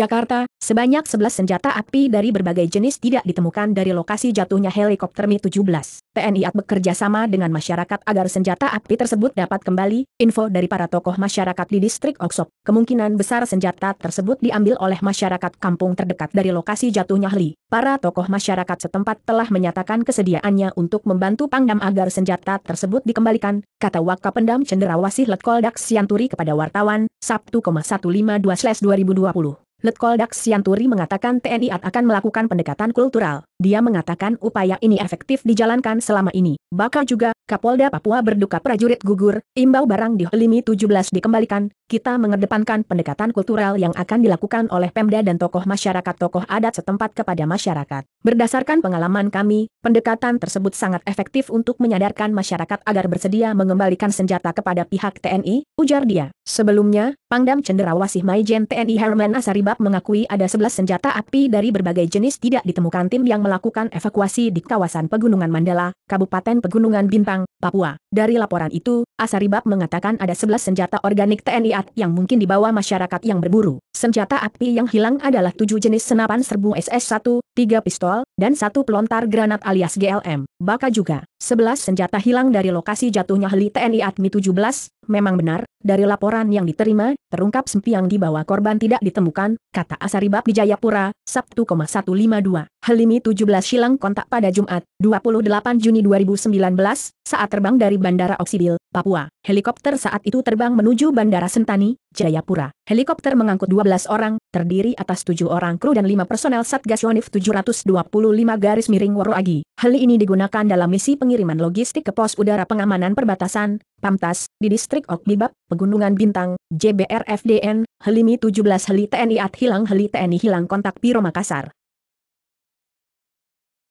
Jakarta, sebanyak 11 senjata api dari berbagai jenis tidak ditemukan dari lokasi jatuhnya helikopter Mi-17. TNI AD bekerja sama dengan masyarakat agar senjata api tersebut dapat kembali, info dari para tokoh masyarakat di distrik Oksop. Kemungkinan besar senjata tersebut diambil oleh masyarakat kampung terdekat dari lokasi jatuhnya heli. Para tokoh masyarakat setempat telah menyatakan kesediaannya untuk membantu Pangdam agar senjata tersebut dikembalikan, kata Wakapendam Cenderawasih Letkol Daksianturi kepada wartawan, Sabtu 152-2020. Letkol Daksianturi mengatakan TNI AD akan melakukan pendekatan kultural. Dia mengatakan upaya ini efektif dijalankan selama ini. Bakal juga, Kapolda Papua berduka prajurit gugur, imbau barang di Helimi 17 dikembalikan, kita mengedepankan pendekatan kultural yang akan dilakukan oleh Pemda dan tokoh masyarakat tokoh adat setempat kepada masyarakat. Berdasarkan pengalaman kami, pendekatan tersebut sangat efektif untuk menyadarkan masyarakat agar bersedia mengembalikan senjata kepada pihak TNI, ujar dia. Sebelumnya, Pangdam Cenderawasih Maijen TNI Herman Asaribab mengakui ada 11 senjata api dari berbagai jenis tidak ditemukan tim yang melakukan evakuasi di kawasan Pegunungan Mandala, Kabupaten Pegunungan Bintang, Papua. Dari laporan itu, Asaribab mengatakan ada 11 senjata organik TNI AT yang mungkin dibawa masyarakat yang berburu. Senjata api yang hilang adalah 7 jenis senapan serbu SS-1, 3 pistol, dan 1 pelontar granat alias GLM. Baka juga Sebelas senjata hilang dari lokasi jatuhnya heli TNI Admi 17, memang benar, dari laporan yang diterima, terungkap sempi yang dibawa korban tidak ditemukan, kata Asaribab di Jayapura, Sabtu 152. Mi 17 hilang kontak pada Jumat, 28 Juni 2019, saat terbang dari Bandara Oksibil, Papua. Helikopter saat itu terbang menuju Bandara Sentani, Jayapura. Helikopter mengangkut 12 orang, terdiri atas 7 orang kru dan 5 personel Satgas Yonif 725 garis miring Waruagi. Heli ini digunakan dalam misi peng pengiriman logistik ke pos udara pengamanan perbatasan, PAMTAS, di distrik Okbibab, Pegunungan Bintang, JBRFDN, Helimi 17 Heli TNI At Hilang Heli TNI Hilang Kontak Piro Makassar.